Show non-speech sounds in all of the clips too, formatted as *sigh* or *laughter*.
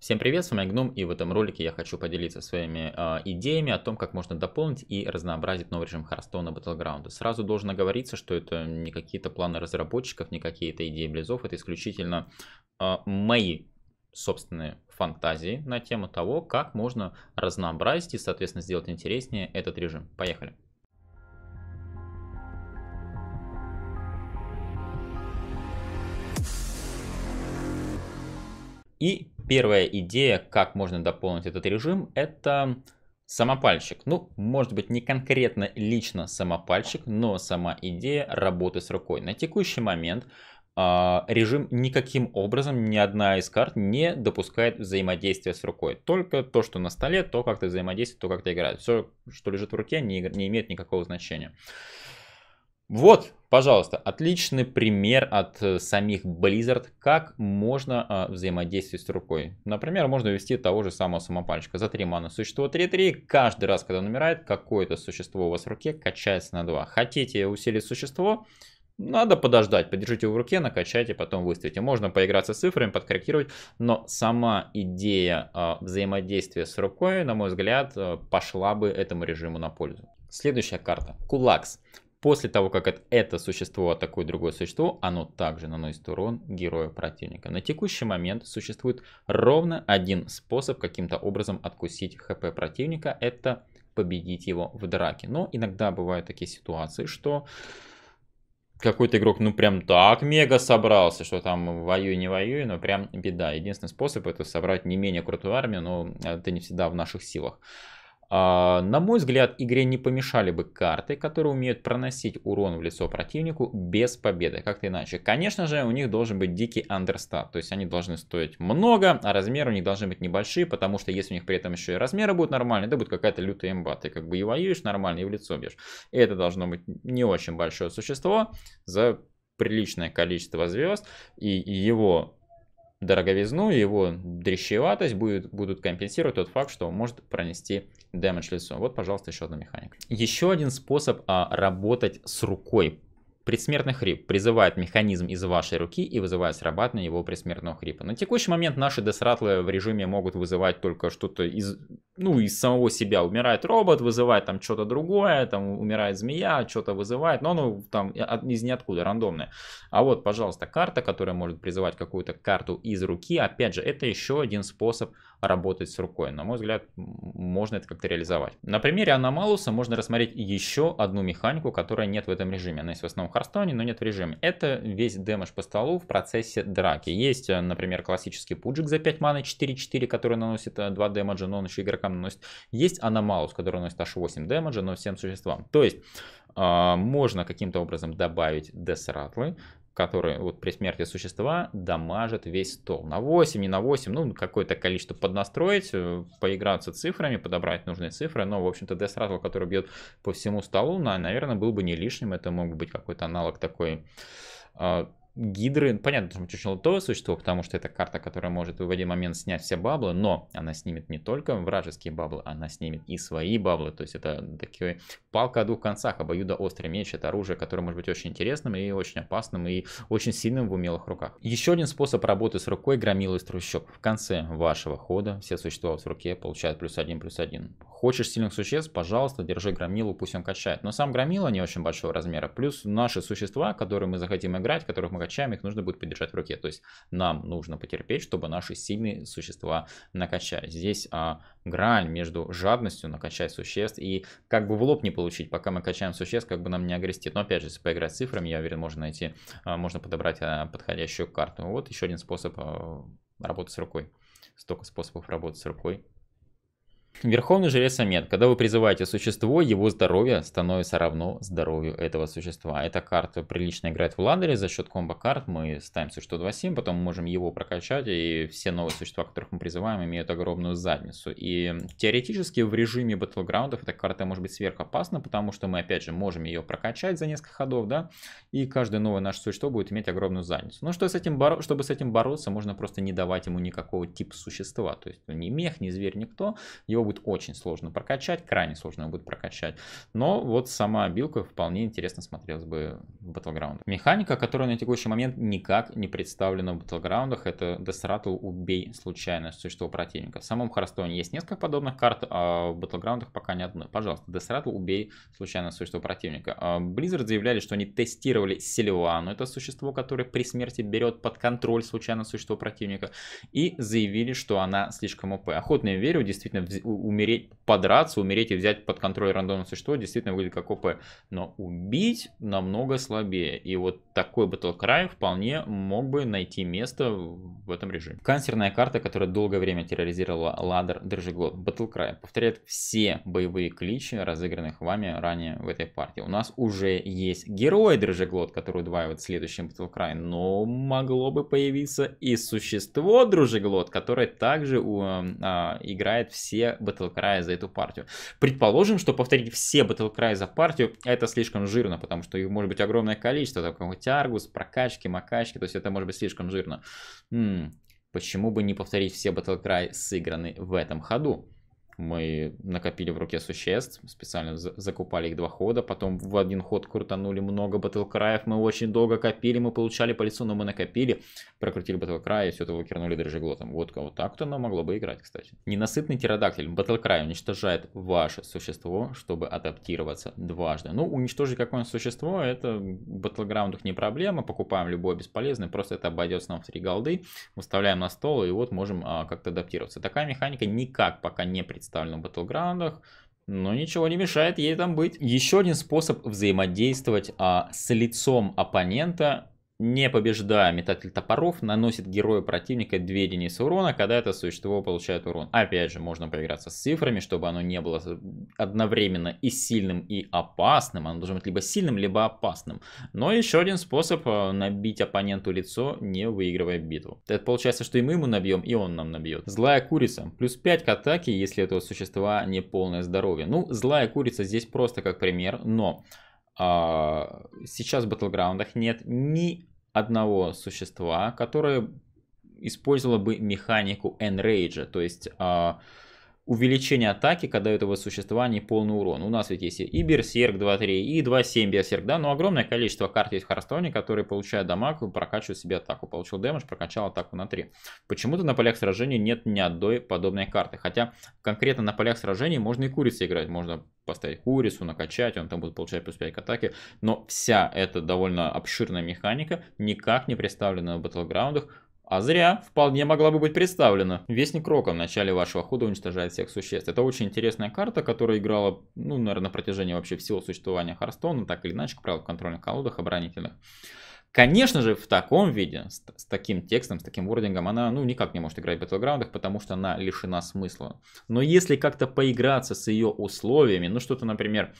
Всем привет, с вами Гном, и в этом ролике я хочу поделиться своими э, идеями о том, как можно дополнить и разнообразить новый режим Hearthstone Battleground. Сразу должно говориться, что это не какие-то планы разработчиков, не какие-то идеи близов, это исключительно э, мои собственные фантазии на тему того, как можно разнообразить и, соответственно, сделать интереснее этот режим. Поехали! И первая идея, как можно дополнить этот режим, это самопальчик. Ну, может быть, не конкретно лично самопальчик, но сама идея работы с рукой. На текущий момент а, режим никаким образом, ни одна из карт не допускает взаимодействия с рукой. Только то, что на столе, то, как ты взаимодействуешь, то, как ты играешь. Все, что лежит в руке, не, не имеет никакого значения. Вот, пожалуйста, отличный пример от э, самих Blizzard, как можно а, взаимодействовать с рукой. Например, можно ввести того же самого самопальчика. За 3 мана существо 3-3. Каждый раз, когда он умирает, какое-то существо у вас в руке качается на 2. Хотите усилить существо? Надо подождать, подержите его в руке, накачайте, потом выставите. Можно поиграться с цифрами, подкорректировать, но сама идея э, взаимодействия с рукой, на мой взгляд, э, пошла бы этому режиму на пользу. Следующая карта. Кулакс. После того, как это существо атакует другое существо, оно также наносит урон герою противника. На текущий момент существует ровно один способ каким-то образом откусить хп противника. Это победить его в драке. Но иногда бывают такие ситуации, что какой-то игрок, ну прям так мега собрался, что там воюй, не воюй, но прям беда. Единственный способ это собрать не менее крутую армию, но э, это не всегда в наших силах. А, на мой взгляд, игре не помешали бы карты, которые умеют проносить урон в лицо противнику без победы, как-то иначе. Конечно же, у них должен быть дикий андерстат, то есть они должны стоить много, а размеры у них должны быть небольшие, потому что если у них при этом еще и размеры будут нормальные, да будет какая-то лютая имба, ты как бы и воюешь нормально, и в лицо бьешь. И это должно быть не очень большое существо за приличное количество звезд, и его дороговизну и его дрещеватость будет, будут компенсировать тот факт, что может пронести дэмэдж лицо. Вот, пожалуйста, еще одна механика. Еще один способ а, работать с рукой Предсмертный хрип призывает механизм из вашей руки и вызывает срабатывание его предсмертного хрипа. На текущий момент наши десратлы в режиме могут вызывать только что-то из, ну, из самого себя. Умирает робот, вызывает там что-то другое, там умирает змея, что-то вызывает, но ну там из ниоткуда, рандомное. А вот, пожалуйста, карта, которая может призывать какую-то карту из руки. Опять же, это еще один способ работать с рукой. На мой взгляд, можно это как-то реализовать. На примере Аномалуса можно рассмотреть еще одну механику, которая нет в этом режиме. Она есть в основном в Харстоне, но нет в режиме. Это весь демаж по столу в процессе драки. Есть, э, например, классический пуджик за 5 маны 4-4, который наносит 2 э, дэмэджа, но он еще игрокам наносит. Есть Аномалус, который наносит аж 8 дэмэджа, но всем существам. То есть а, можно каким-то образом добавить десратлы, который вот при смерти существа дамажат весь стол. На 8, не на 8, ну, какое-то количество поднастроить, э, поиграться цифрами, подобрать нужные цифры. Но, в общем-то, Death Rattle, который бьет по всему столу, наверное, был бы не лишним. Это мог быть какой-то аналог такой а, гидры, понятно, что очень лотовое существо, потому что это карта, которая может в один момент снять все баблы, но она снимет не только вражеские баблы, она снимет и свои баблы, то есть это такие палка о двух концах, обоюдо острый меч, это оружие, которое может быть очень интересным и очень опасным и очень сильным в умелых руках. Еще один способ работы с рукой громилы из трущоб. В конце вашего хода все существа в руке получают плюс один, плюс один. Хочешь сильных существ, пожалуйста, держи громилу, пусть он качает. Но сам громила не очень большого размера, плюс наши существа, которые мы захотим играть, которых мы врачами, их нужно будет подержать в руке. То есть нам нужно потерпеть, чтобы наши сильные существа накачать. Здесь а, грань между жадностью накачать существ и как бы в лоб не получить, пока мы качаем существ, как бы нам не агрестит. Но опять же, если поиграть с цифрами, я уверен, можно найти, а, можно подобрать а, подходящую карту. Вот еще один способ а, работать с рукой. Столько способов работать с рукой. Верховный жрец Амет, когда вы призываете существо, его здоровье становится равно здоровью этого существа. Эта карта прилично играет в Ландере за счет комбо карт мы ставим существо 2-7, потом мы можем его прокачать, и все новые существа, которых мы призываем, имеют огромную задницу. И теоретически в режиме батлграундов эта карта может быть сверхопасна, потому что мы опять же можем ее прокачать за несколько ходов, да, и каждое новое наше существо будет иметь огромную задницу. Но что с этим боро... чтобы с этим бороться, можно просто не давать ему никакого типа существа, то есть ну, ни мех, ни зверь, никто, его будет очень сложно прокачать, крайне сложно его будет прокачать. Но вот сама билка вполне интересно смотрелась бы в батлграундах. Механика, которая на текущий момент никак не представлена в батлграундах, это Десрату убей случайно существо противника. В самом Харстоне есть несколько подобных карт, а в батлграундах пока ни одной. Пожалуйста, Десрату убей случайно существо противника. А, Blizzard заявляли, что они тестировали Селивану, это существо, которое при смерти берет под контроль случайно существо противника, и заявили, что она слишком ОП. Охотно я верю, действительно, умереть, подраться, умереть и взять под контроль рандомное существо действительно выглядит как ОП. Но убить намного слабее. И вот такой Battlecry вполне мог бы найти место в этом режиме. Канцерная карта, которая долгое время терроризировала ладер Держиглот. Battlecry повторяет все боевые кличи, разыгранных вами ранее в этой партии. У нас уже есть герой Держиглот, который удваивает следующий Battlecry, но могло бы появиться и существо Дружеглот, которое также у, а, играет все Battlecry за эту партию. Предположим, что повторить все Battlecry за партию это слишком жирно, потому что их может быть огромное количество, там какой-нибудь Аргус, прокачки, макачки, то есть это может быть слишком жирно. М-м, почему бы не повторить все Battlecry сыгранные в этом ходу? мы накопили в руке существ, специально закупали их два хода, потом в один ход крутанули много батлкраев, мы очень долго копили, мы получали по лицу, но мы накопили, прокрутили батлкрая и все это выкернули дрожжеглотом. Вот, вот так-то оно могло бы играть, кстати. Ненасытный птеродактиль батлкрай уничтожает ваше существо, чтобы адаптироваться дважды. Ну, уничтожить какое-нибудь существо, это в батлграундах не проблема, покупаем любое бесполезное, просто это обойдется нам в три голды, выставляем на стол и вот можем а, как-то адаптироваться. Такая механика никак пока не представляется представлена в батлграундах, но ничего не мешает ей там быть. Еще один способ взаимодействовать а, с лицом оппонента не побеждая метатель топоров, наносит герою противника 2 единицы урона, когда это существо получает урон. Опять же, можно поиграться с цифрами, чтобы оно не было одновременно и сильным, и опасным. Оно должно быть либо сильным, либо опасным. Но еще один способ э, набить оппоненту лицо, не выигрывая битву. Это получается, что и мы ему набьем, и он нам набьет. Злая курица. Плюс 5 к атаке, если этого существа не полное здоровье. Ну, злая курица здесь просто как пример, но... А, сейчас в батлграундах нет ни одного существа, которое использовало бы механику Enrage, то есть... А, увеличение атаки, когда это его существование и полный урон. У нас ведь есть и Берсерк 2-3, и 2-7 Берсерк, да, но огромное количество карт есть в Харстоне, которые получают дамаг и прокачивают себе атаку. Получил дэмэдж, прокачал атаку на 3. Почему-то на полях сражений нет ни одной подобной карты, хотя конкретно на полях сражений можно и курицы играть, можно поставить курицу, накачать, он там будет получать плюс 5 к атаке, но вся эта довольно обширная механика никак не представлена в батлграундах, а зря, вполне могла бы быть представлена. Вестник Рока в начале вашего хода уничтожает всех существ. Это очень интересная карта, которая играла, ну, наверное, на протяжении вообще всего существования Харстона, так или иначе, как правило, в контрольных колодах, оборонительных. Конечно же, в таком виде, с, с таким текстом, с таким вордингом, она ну никак не может играть в батлграундах, потому что она лишена смысла. Но если как-то поиграться с ее условиями, ну что-то, например,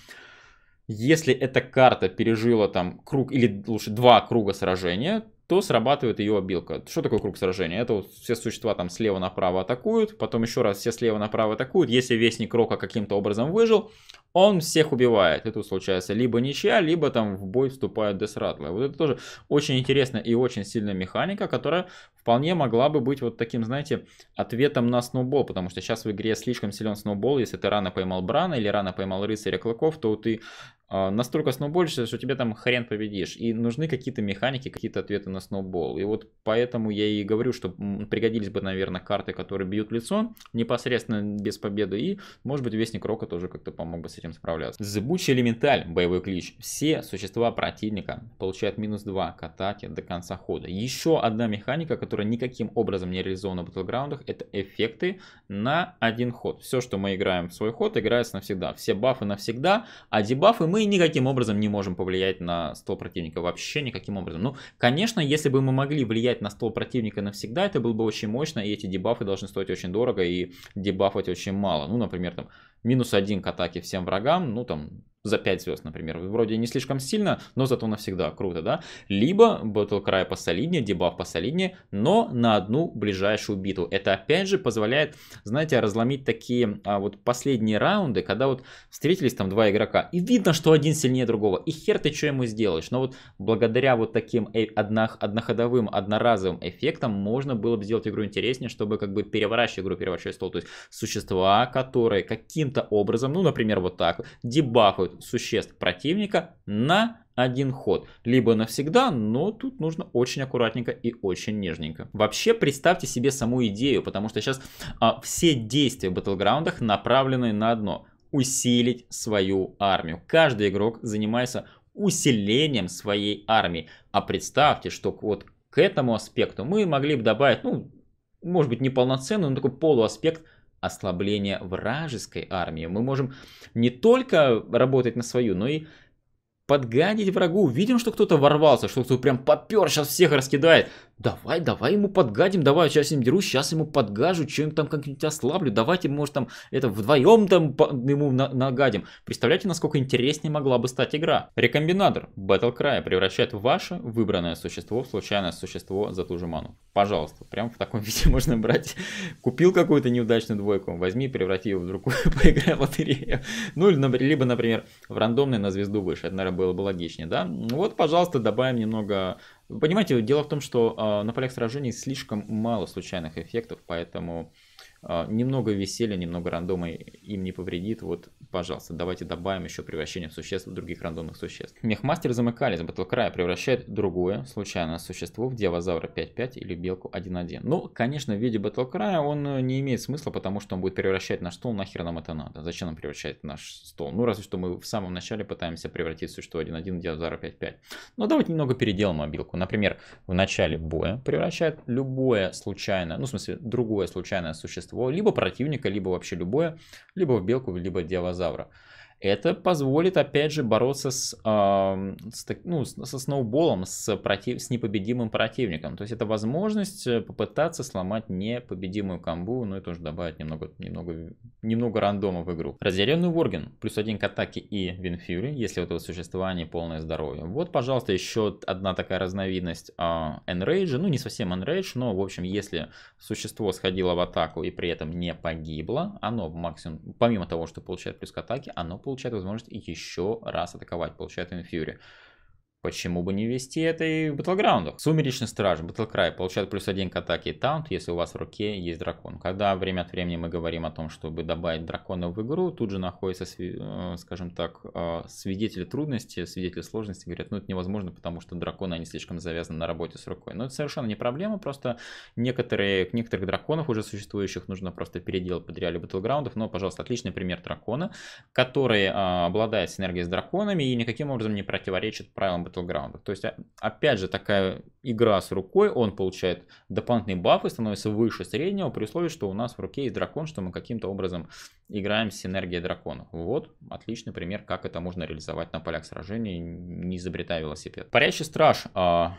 если эта карта пережила там круг или лучше два круга сражения, то срабатывает ее обилка. Что такое круг сражения? Это вот все существа там слева направо атакуют, потом еще раз все слева направо атакуют. Если вестник Рока каким-то образом выжил, он всех убивает. И тут случается либо ничья, либо там в бой вступают десратлы. Вот это тоже очень интересная и очень сильная механика, которая вполне могла бы быть вот таким, знаете, ответом на сноубол, потому что сейчас в игре слишком силен сноубол, если ты рано поймал Брана или рано поймал рыцаря клыков, то ты а, настолько сноуболишься, что тебе там хрен победишь. И нужны какие-то механики, какие-то ответы на сноубол. И вот поэтому я и говорю, что пригодились бы, наверное, карты, которые бьют лицо непосредственно без победы. И, может быть, Вестник Рока тоже как-то помог бы с этим справляться. Зыбучий элементаль, боевой клич. Все существа противника получают минус 2 к атаке до конца хода. Еще одна механика, которая никаким образом не реализована в батлграундах, это эффекты на один ход. Все, что мы играем в свой ход, играется навсегда. Все бафы навсегда, а дебафы мы никаким образом не можем повлиять на стол противника. Вообще никаким образом. Ну, конечно, если бы мы могли влиять на стол противника навсегда, это было бы очень мощно, и эти дебафы должны стоить очень дорого и дебафать очень мало. Ну, например, там минус один к атаке всем врагам врагам, ну там, за 5 звезд, например. Вроде не слишком сильно, но зато навсегда круто, да? Либо Battle Cry посолиднее, дебаф посолиднее, но на одну ближайшую битву. Это опять же позволяет, знаете, разломить такие а, вот последние раунды, когда вот встретились там два игрока, и видно, что один сильнее другого, и хер ты что ему сделаешь. Но вот благодаря вот таким э, одно, одноходовым, одноразовым эффектам можно было бы сделать игру интереснее, чтобы как бы переворачивать игру, переворачивать стол. То есть существа, которые каким-то образом, ну, например, вот так, дебафы вывод существ противника на один ход. Либо навсегда, но тут нужно очень аккуратненько и очень нежненько. Вообще представьте себе саму идею, потому что сейчас а, все действия в батлграундах направлены на одно усилить свою армию. Каждый игрок занимается усилением своей армии. А представьте, что вот к этому аспекту мы могли бы добавить, ну, может быть, не полноценный, но такой полуаспект ослабления вражеской армии. Мы можем не только работать на свою, но и подгадить врагу. Видим, что кто-то ворвался, что кто-то прям попер, сейчас всех раскидает давай, давай ему подгадим, давай, сейчас с ним дерусь, сейчас ему подгажу, что-нибудь там как-нибудь ослаблю, давайте, может, там, это вдвоем там ему на нагадим. Представляете, насколько интереснее могла бы стать игра. Рекомбинатор Battle Cry превращает ваше выбранное существо в случайное существо за ту же ману. Пожалуйста, прям в таком *laughs* виде можно брать. Купил какую-то неудачную двойку, возьми, преврати ее в другую, *laughs* поиграй в лотерею. Ну, или либо, например, в рандомный на звезду выше, это, наверное, было бы логичнее, да? Вот, пожалуйста, добавим немного вы понимаете, дело в том, что а, на полях сражений слишком мало случайных эффектов, поэтому а, немного веселья, немного рандома им не повредит. Вот, пожалуйста, давайте добавим еще превращение существ в других рандомных существ. Мехмастер замыкали из Батлкрая превращает другое случайное существо в Диавозавра 5.5 или Белку 1.1. Ну, конечно, в виде Батлкрая он э, не имеет смысла, потому что он будет превращать наш стол. Нахер нам это надо? Зачем нам превращать наш стол? Ну, разве что мы в самом начале пытаемся превратить существо 1.1 в Диавозавра 5.5. Но давайте немного переделаем обилку. Например, в начале боя превращает любое случайное, ну, в смысле, другое случайное существо существо, либо противника, либо вообще любое, либо в белку, либо дилозавра. Это позволит, опять же, бороться с, э, с, ну, со сноуболом, с, против, с непобедимым противником. То есть это возможность э, попытаться сломать непобедимую камбу, ну и тоже добавить немного, немного, немного рандома в игру. Разъяренный Ворген, плюс один к атаке и Винфьюри, если у этого существования полное здоровье. Вот, пожалуйста, еще одна такая разновидность э, ну не совсем Enrage, но, в общем, если существо сходило в атаку и при этом не погибло, оно максимум, помимо того, что получает плюс к атаке, оно получает получает возможность еще раз атаковать, получает Инфьюри. Почему бы не ввести это и в батлграундах? Сумеречный страж, батлкрай, получает плюс один к атаке и таунт, если у вас в руке есть дракон. Когда время от времени мы говорим о том, чтобы добавить дракона в игру, тут же находится, э, скажем так, э, свидетели трудности, свидетели сложности, говорят, ну это невозможно, потому что драконы, они слишком завязаны на работе с рукой. Но это совершенно не проблема, просто некоторые, некоторых драконов уже существующих нужно просто переделать под реалии батлграундов. Но, пожалуйста, отличный пример дракона, который а, обладает синергией с драконами и никаким образом не противоречит правилам Battleground. То есть, а, опять же, такая игра с рукой, он получает дополнительные бафы, становится выше среднего, при условии, что у нас в руке есть дракон, что мы каким-то образом играем с синергией дракона. Вот отличный пример, как это можно реализовать на полях сражений, не изобретая велосипед. Парящий страж. А,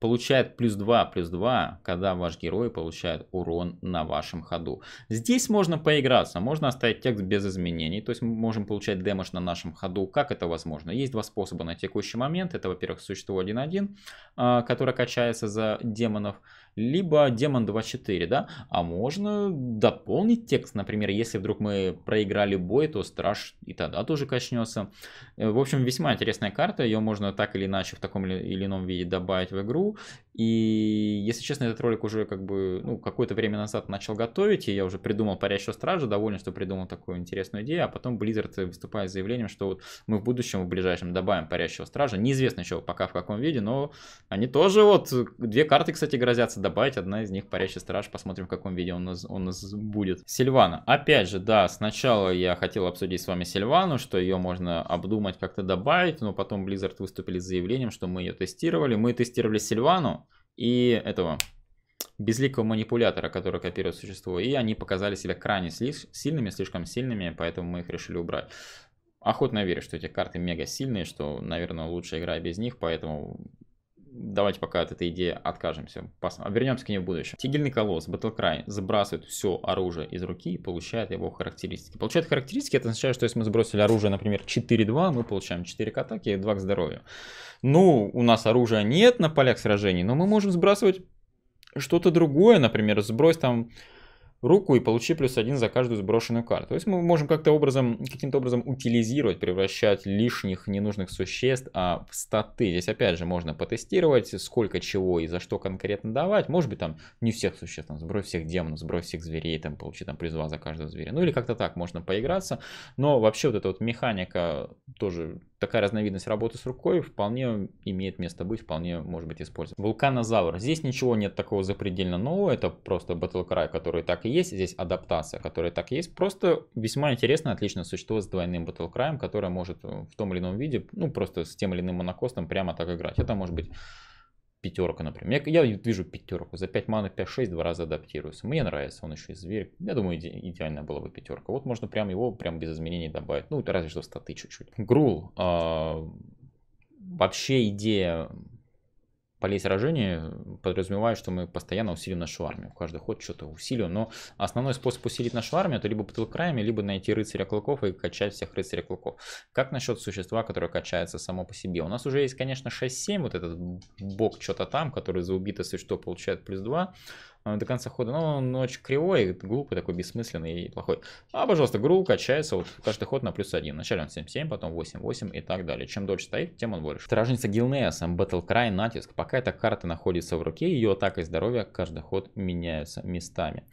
получает плюс 2, плюс 2, когда ваш герой получает урон на вашем ходу. Здесь можно поиграться, можно оставить текст без изменений, то есть мы можем получать дэмэдж на нашем ходу. Как это возможно? Есть два способа на текущий момент. Это, во-первых, существо 1:1, а, который качается за демонов, либо демон 2.4, да, а можно дополнить текст, например, если вдруг мы проиграли бой, то страж и тогда тоже качнется. Э, в общем, весьма интересная карта, ее можно так или иначе в таком или ином виде добавить в игру, и, если честно, этот ролик уже как бы, ну, какое-то время назад начал готовить, и я уже придумал парящего стража, доволен, что придумал такую интересную идею, а потом Blizzard выступает с заявлением, что вот мы в будущем, в ближайшем добавим парящего стража, неизвестно еще пока в каком виде, но они тоже вот, две карты, кстати, грозятся добавить, одна из них парящий страж, посмотрим, в каком виде он нас, он нас будет. Сильвана, опять же, да, сначала я хотел обсудить с вами Сильвану, что ее можно обдумать, как-то добавить, но потом Blizzard выступили с заявлением, что мы ее тестировали, мы тестировали Сильвану, и этого безликого манипулятора, который копирует существо, и они показали себя крайне сильными, слишком сильными, поэтому мы их решили убрать. Охотно верю, что эти карты мега сильные, что, наверное, лучше играть без них, поэтому давайте пока от этой идеи откажемся. Пос... Вернемся к ней в будущем. Тигельный колосс, Battlecry забрасывает все оружие из руки и получает его характеристики. Получает характеристики, это означает, что если мы сбросили оружие, например, 4-2, мы получаем 4 к атаке и 2 к здоровью. Ну, у нас оружия нет на полях сражений, но мы можем сбрасывать что-то другое, например, сбрось там руку и получи плюс один за каждую сброшенную карту. То есть мы можем как-то образом, каким-то образом утилизировать, превращать лишних ненужных существ а, в статы. Здесь опять же можно потестировать, сколько чего и за что конкретно давать. Может быть там не всех существ, там сбрось всех демонов, сбрось всех зверей, там получи там призва за каждого зверя. Ну или как-то так можно поиграться. Но вообще вот эта вот механика тоже такая разновидность работы с рукой вполне имеет место быть, вполне может быть использована. Вулканозавр. Здесь ничего нет такого запредельно нового, это просто Battle который так и есть, здесь адаптация, которая так и есть. Просто весьма интересно, отлично существо с двойным Battle которое может э, в том или ином виде, ну просто с тем или иным монокостом прямо так играть. Это может быть пятерка, например. Я, я вижу пятерку. За 5 маны 5-6 два раза адаптируется. Мне нравится, он еще и зверь. Я думаю, иде идеально была бы пятерка. Вот можно прям его прям без изменений добавить. Ну, разве что статы чуть-чуть. Грул. Э, вообще идея полей сражения э, подразумеваю, что мы постоянно усилим нашу армию. Каждый ход что-то усилим, но основной способ усилить нашу армию это либо потылкраями, либо найти рыцаря клыков и качать всех рыцаря клыков. Как насчет существа, которое качается само по себе? У нас уже есть, конечно, 6-7, вот этот бог что-то там, который за убитое существо получает плюс 2, а, до конца хода. Но он очень кривой, глупый, такой бессмысленный и плохой. А, пожалуйста, грул качается вот каждый ход на плюс один. Вначале он 7-7, потом 8-8 и так далее. Чем дольше стоит, тем он больше. Стражница Гилнеас, Battle Cry, натиск. Пока эта карта находится в руке, ее атака и здоровье каждый ход меняются местами.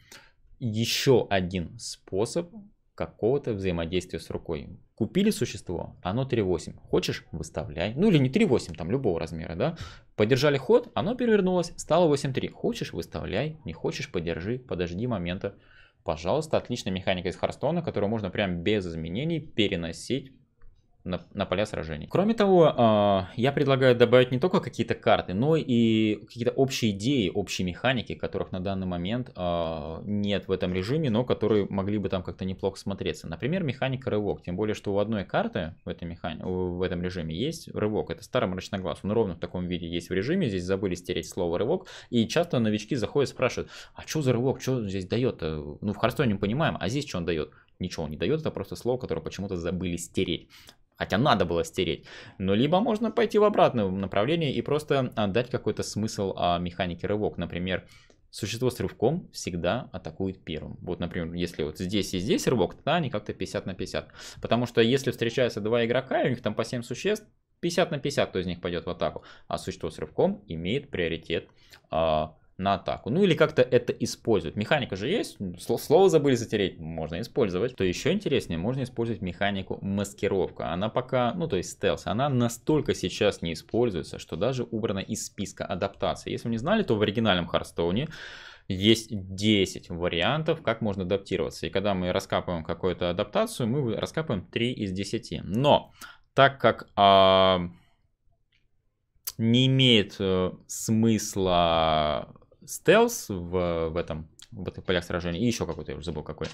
Еще один способ какого-то взаимодействия с рукой. Купили существо, оно 3.8. Хочешь, выставляй. Ну или не 3.8, там любого размера, да. Подержали ход, оно перевернулось, стало 8.3. Хочешь, выставляй. Не хочешь, подержи, подожди момента. Пожалуйста, отличная механика из Харстона, которую можно прям без изменений переносить на, на поля сражений. Кроме того, а, я предлагаю добавить не только какие-то карты, но и какие-то общие идеи, общие механики, которых на данный момент а, нет в этом режиме, но которые могли бы там как-то неплохо смотреться. Например, механика рывок, тем более, что у одной карты в, этой механи... в этом режиме есть рывок, это старый мрачноглаз, он ровно в таком виде есть в режиме, здесь забыли стереть слово рывок, и часто новички заходят и спрашивают, а что за рывок, что здесь дает? Э, ну, в Харстоне мы понимаем, а здесь что он дает? Ничего он не дает, это просто слово, которое почему-то забыли стереть хотя надо было стереть. Но ну, либо можно пойти в обратном направлении и просто а, дать какой-то смысл а, механике рывок. Например, существо с рывком всегда атакует первым. Вот, например, если вот здесь и здесь рывок, тогда они как-то 50 на 50. Потому что если встречаются два игрока, и у них там по 7 существ, 50 на 50, кто из них пойдет в атаку. А существо с рывком имеет приоритет а, на атаку. Ну или как-то это использовать. Механика же есть, ну, слово забыли затереть, можно использовать. То еще интереснее, можно использовать механику маскировка. Она пока, ну то есть стелс, она настолько сейчас не используется, что даже убрана из списка адаптации. Если вы не знали, то в оригинальном Харстоуне есть 10 вариантов, как можно адаптироваться. И когда мы раскапываем какую-то адаптацию, мы раскапываем 3 из 10. Но так как... А, не имеет э, смысла стелс в, в этом в этих полях сражений, и еще какой-то, я уже забыл какой,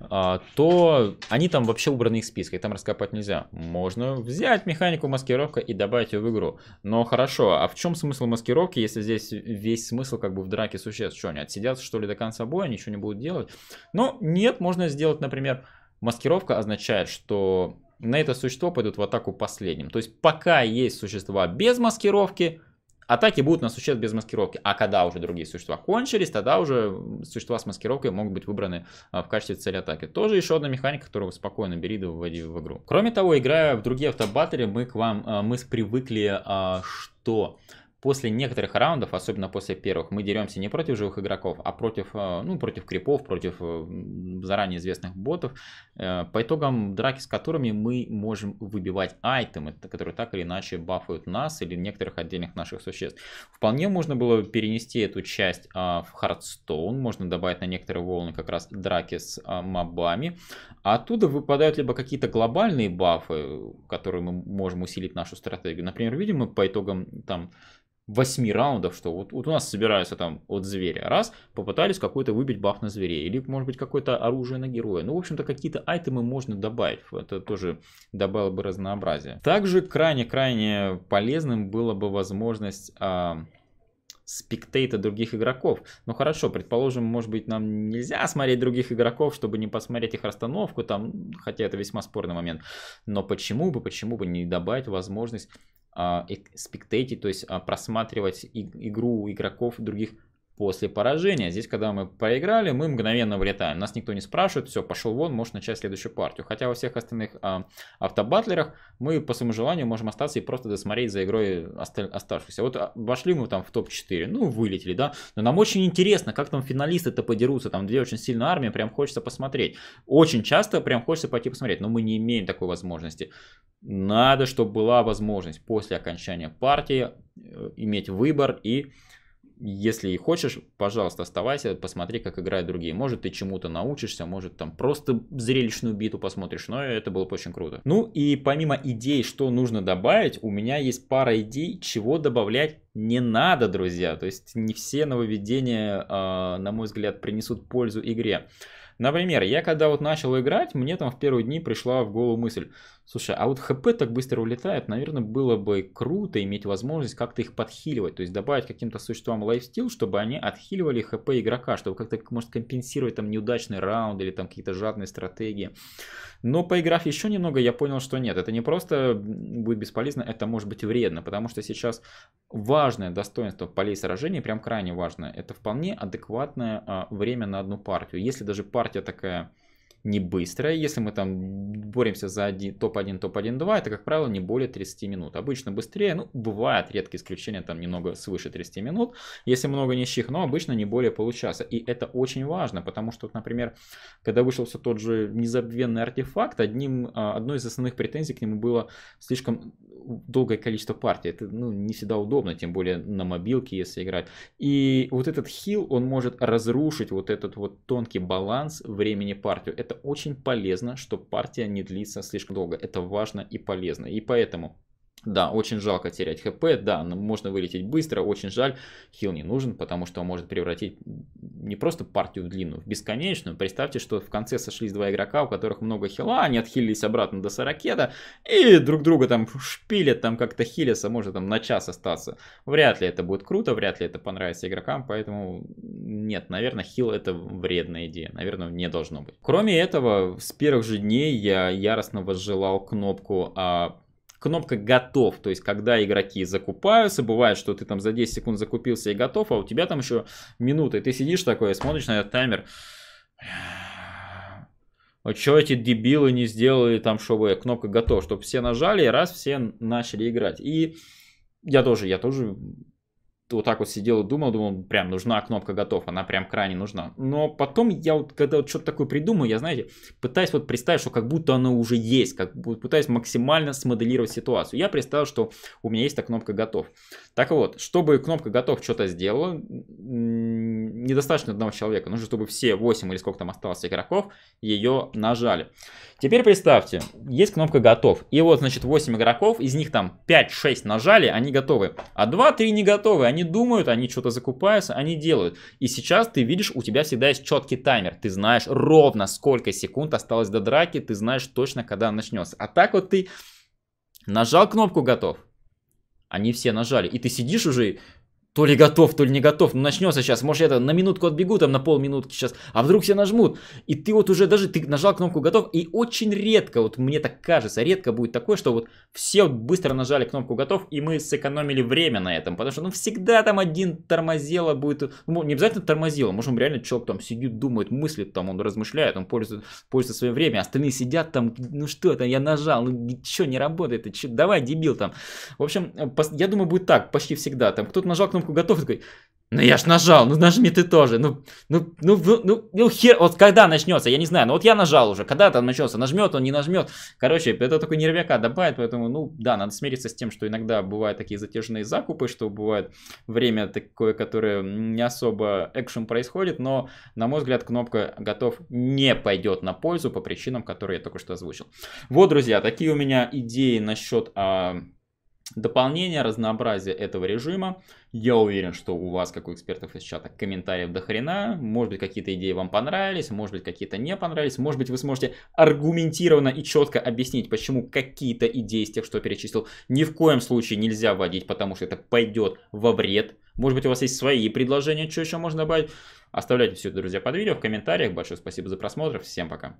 а, то они там вообще убраны из списка, и там раскопать нельзя. Можно взять механику маскировка и добавить ее в игру. Но хорошо, а в чем смысл маскировки, если здесь весь смысл как бы в драке существ? Что, они отсидятся что ли до конца боя, ничего не будут делать? Ну, нет, можно сделать, например, маскировка означает, что на это существо пойдут в атаку последним. То есть пока есть существа без маскировки, атаки будут на существ без маскировки. А когда уже другие существа кончились, тогда уже существа с маскировкой могут быть выбраны а, в качестве цели атаки. Тоже еще одна механика, которую спокойно бери да вводи в игру. Кроме того, играя в другие автобаттери, мы к вам, а, мы привыкли, а, что после некоторых раундов, особенно после первых, мы деремся не против живых игроков, а против, э, ну, против крипов, против э, заранее известных ботов, э, по итогам драки с которыми мы можем выбивать айтемы, которые так или иначе бафают нас или некоторых отдельных наших существ. Вполне можно было перенести эту часть а, в Хардстоун, можно добавить на некоторые волны как раз драки с а, мобами, а оттуда выпадают либо какие-то глобальные бафы, которые мы можем усилить нашу стратегию. Например, видим мы по итогам там 8 раундов, что вот, вот у нас собираются там от зверя. Раз, попытались какой-то выбить баф на зверей, или может быть какое-то оружие на героя. Ну, в общем-то, какие-то айтемы можно добавить, это тоже добавило бы разнообразие. Также крайне-крайне полезным было бы возможность... А спектейта других игроков. Ну хорошо, предположим, может быть, нам нельзя смотреть других игроков, чтобы не посмотреть их расстановку, там, хотя это весьма спорный момент. Но почему бы, почему бы не добавить возможность а, спектейтить, то есть а, просматривать игру игроков других после поражения. Здесь, когда мы проиграли, мы мгновенно вылетаем. Нас никто не спрашивает, все, пошел вон, можешь начать следующую партию. Хотя во всех остальных э, автобатлерах мы по своему желанию можем остаться и просто досмотреть за игрой осталь... оставшихся. Вот а, вошли мы там в топ-4, ну, вылетели, да. Но нам очень интересно, как там финалисты-то подерутся. Там две очень сильные армии, прям хочется посмотреть. Очень часто прям хочется пойти посмотреть, но мы не имеем такой возможности. Надо, чтобы была возможность после окончания партии э, иметь выбор и если и хочешь, пожалуйста, оставайся, посмотри, как играют другие. Может, ты чему-то научишься, может, там просто зрелищную биту посмотришь, но это было бы очень круто. Ну и помимо идей, что нужно добавить, у меня есть пара идей, чего добавлять не надо, друзья. То есть не все нововведения, а, на мой взгляд, принесут пользу игре. Например, я когда вот начал играть, мне там в первые дни пришла в голову мысль, слушай, а вот хп так быстро улетает, наверное, было бы круто иметь возможность как-то их подхиливать, то есть добавить каким-то существам лайфстил, чтобы они отхиливали хп игрока, чтобы как-то, может, компенсировать там неудачный раунд или там какие-то жадные стратегии. Но поиграв еще немного, я понял, что нет, это не просто будет бесполезно, это может быть вредно, потому что сейчас важное достоинство полей сражений, прям крайне важное, это вполне адекватное а, время на одну партию. Если даже партия такая не быстро. Если мы там боремся за топ-1, топ-1, 2, это, как правило, не более 30 минут. Обычно быстрее, ну, бывает редкие исключения, там немного свыше 30 минут, если много нищих, но обычно не более получаса. И это очень важно, потому что, например, когда вышелся тот же незабвенный артефакт, одним, а, одной из основных претензий к нему было слишком долгое количество партий. Это ну, не всегда удобно, тем более на мобилке, если играть. И вот этот хил, он может разрушить вот этот вот тонкий баланс времени партию. Это очень полезно, что партия не длится слишком долго. Это важно и полезно. И поэтому да, очень жалко терять хп, да, можно вылететь быстро, очень жаль, хил не нужен, потому что он может превратить не просто партию в длину, в бесконечную. Представьте, что в конце сошлись два игрока, у которых много хила, они отхилились обратно до 40 и друг друга там шпилят, там как-то хилятся, может там на час остаться. Вряд ли это будет круто, вряд ли это понравится игрокам, поэтому нет, наверное, хил это вредная идея, наверное, не должно быть. Кроме этого, с первых же дней я яростно возжелал кнопку а, кнопка «Готов». То есть, когда игроки закупаются, бывает, что ты там за 10 секунд закупился и готов, а у тебя там еще минуты, ты сидишь такой, смотришь на этот таймер. А что эти дебилы не сделали там, чтобы кнопка «Готов», чтобы все нажали, и раз все начали играть. И я тоже, я тоже вот так вот сидел и думал, думал, прям нужна кнопка готов, она прям крайне нужна. Но потом я вот, когда вот что-то такое придумаю, я, знаете, пытаюсь вот представить, что как будто она уже есть, как будто пытаюсь максимально смоделировать ситуацию. Я представил, что у меня есть эта кнопка готов. Так вот, чтобы кнопка готов что-то сделала, недостаточно одного человека. Нужно, чтобы все 8 или сколько там осталось игроков ее нажали. Теперь представьте, есть кнопка «Готов». И вот, значит, 8 игроков, из них там 5-6 нажали, они готовы. А 2-3 не готовы, они думают, они что-то закупаются, они делают. И сейчас ты видишь, у тебя всегда есть четкий таймер. Ты знаешь ровно, сколько секунд осталось до драки, ты знаешь точно, когда начнется. А так вот ты нажал кнопку «Готов», они все нажали. И ты сидишь уже, то ли готов, то ли не готов. Ну, начнется сейчас. Может, я это на минутку отбегу, там на полминутки сейчас. А вдруг все нажмут. И ты вот уже даже ты нажал кнопку готов. И очень редко, вот мне так кажется, редко будет такое, что вот все вот быстро нажали кнопку готов, и мы сэкономили время на этом. Потому что, ну, всегда там один тормозело будет. Ну, не обязательно тормозило. Может, он реально человек там сидит, думает, мыслит, там он размышляет, он пользует, пользует свое время. Остальные сидят там, ну что это, я нажал, ну что, не работает, чё, давай, дебил там. В общем, я думаю, будет так почти всегда. Там кто-то нажал кнопку кнопку готов, такой, ну я ж нажал, ну нажми ты тоже, ну, ну, ну, ну, ну, ну хер, вот когда начнется, я не знаю, но ну, вот я нажал уже, когда там начнется, нажмет он, не нажмет, короче, это такой нервяка добавит, поэтому, ну, да, надо смириться с тем, что иногда бывают такие затяжные закупы, что бывает время такое, которое не особо экшен происходит, но, на мой взгляд, кнопка готов не пойдет на пользу по причинам, которые я только что озвучил. Вот, друзья, такие у меня идеи насчет... А дополнение, разнообразие этого режима. Я уверен, что у вас, как у экспертов из чата, комментариев до хрена. Может быть, какие-то идеи вам понравились, может быть, какие-то не понравились. Может быть, вы сможете аргументированно и четко объяснить, почему какие-то идеи из тех, что я перечислил, ни в коем случае нельзя вводить, потому что это пойдет во вред. Может быть, у вас есть свои предложения, что еще можно добавить. Оставляйте все это, друзья, под видео, в комментариях. Большое спасибо за просмотр. Всем пока.